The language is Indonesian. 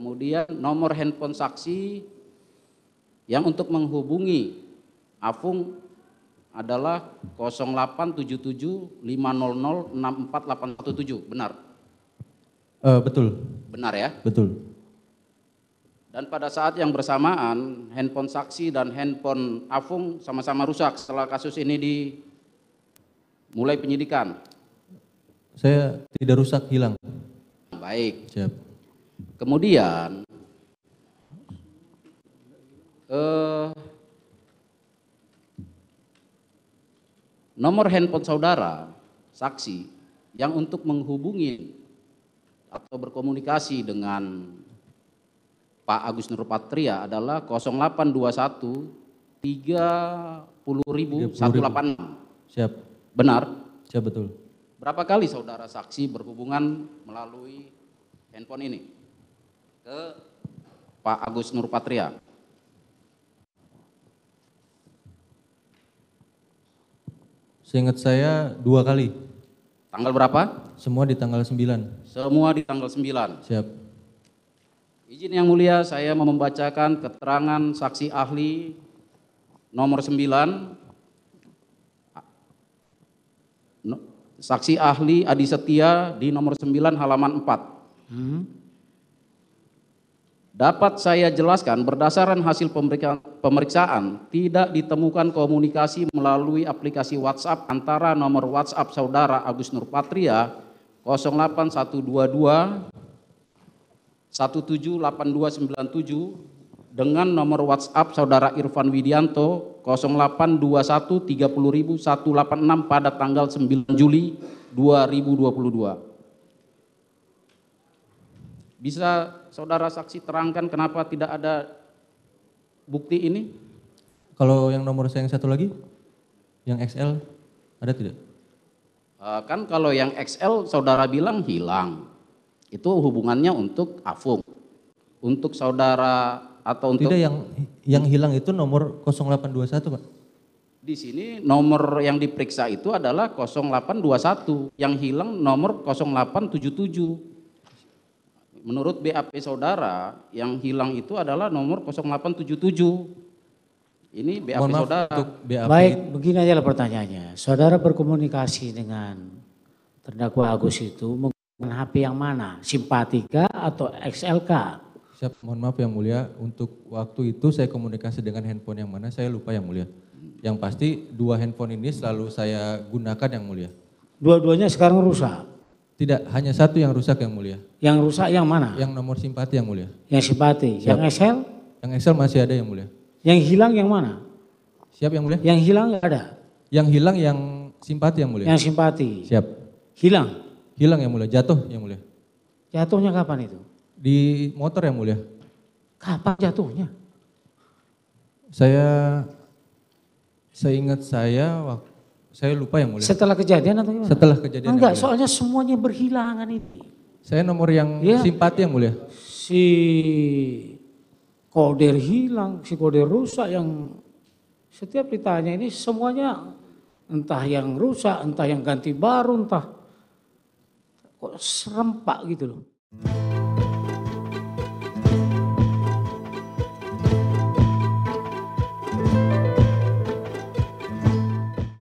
kemudian nomor handphone saksi yang untuk menghubungi Afung adalah 0877 500 benar uh, betul benar ya betul dan pada saat yang bersamaan, handphone saksi dan handphone Afung sama-sama rusak setelah kasus ini dimulai penyidikan. Saya tidak rusak, hilang. Baik. Siap. Kemudian eh, nomor handphone saudara saksi yang untuk menghubungi atau berkomunikasi dengan Pak Agus Nurpatria adalah 0821 30.186. 30 Siap. Benar? Siap betul. Berapa kali saudara saksi berhubungan melalui handphone ini? ke Pak Agus Nurpatria. Seingat saya dua kali. Tanggal berapa? Semua di tanggal 9. Semua di tanggal 9. Siap. Izin yang mulia saya mau membacakan keterangan saksi ahli nomor 9 saksi ahli Adi Setia di nomor 9 halaman 4. Hmm. Dapat saya jelaskan berdasarkan hasil pemeriksaan tidak ditemukan komunikasi melalui aplikasi WhatsApp antara nomor WhatsApp saudara Agus Nurpatria 08122 178297 dengan nomor WhatsApp saudara Irfan Widianto 082130186 pada tanggal 9 Juli 2022. Bisa saudara saksi terangkan kenapa tidak ada bukti ini? Kalau yang nomor saya yang satu lagi, yang XL ada tidak? Eh, kan kalau yang XL saudara bilang hilang, itu hubungannya untuk Afung. Untuk saudara atau untuk Tidak yang yang hilang itu nomor 0821, Pak. Di sini nomor yang diperiksa itu adalah 0821, yang hilang nomor 0877 menurut BAP saudara yang hilang itu adalah nomor 0877. Ini BAP Mohon saudara. untuk BAP. Baik, begini aja lah pertanyaannya. Saudara berkomunikasi dengan terdakwa Agus itu menggunakan HP yang mana? Simpatika atau XLK? Siap, mohon maaf yang mulia, untuk waktu itu saya komunikasi dengan handphone yang mana, saya lupa yang mulia. Yang pasti dua handphone ini selalu saya gunakan yang mulia. Dua-duanya sekarang rusak? Tidak, hanya satu yang rusak yang mulia. Yang rusak yang mana? Yang nomor simpati yang mulia. Yang simpati. Siap. Yang Excel? Yang Excel masih ada yang mulia. Yang hilang yang mana? Siap yang mulia? Yang hilang enggak ada. Yang hilang yang simpati yang mulia. Yang simpati. Siap. Hilang. Hilang yang mulia, jatuh yang mulia. Jatuhnya kapan itu? Di motor yang mulia. Kapan jatuhnya? Saya seingat saya waktu saya lupa yang mulia. Setelah kejadian atau gimana? Setelah kejadian. Enggak, soalnya semuanya berhilangan itu. Saya nomor yang ya, simpati yang mulia. Si koder hilang, si koder rusak yang setiap ditanya ini semuanya entah yang rusak, entah yang ganti baru, entah kok serempak gitu loh.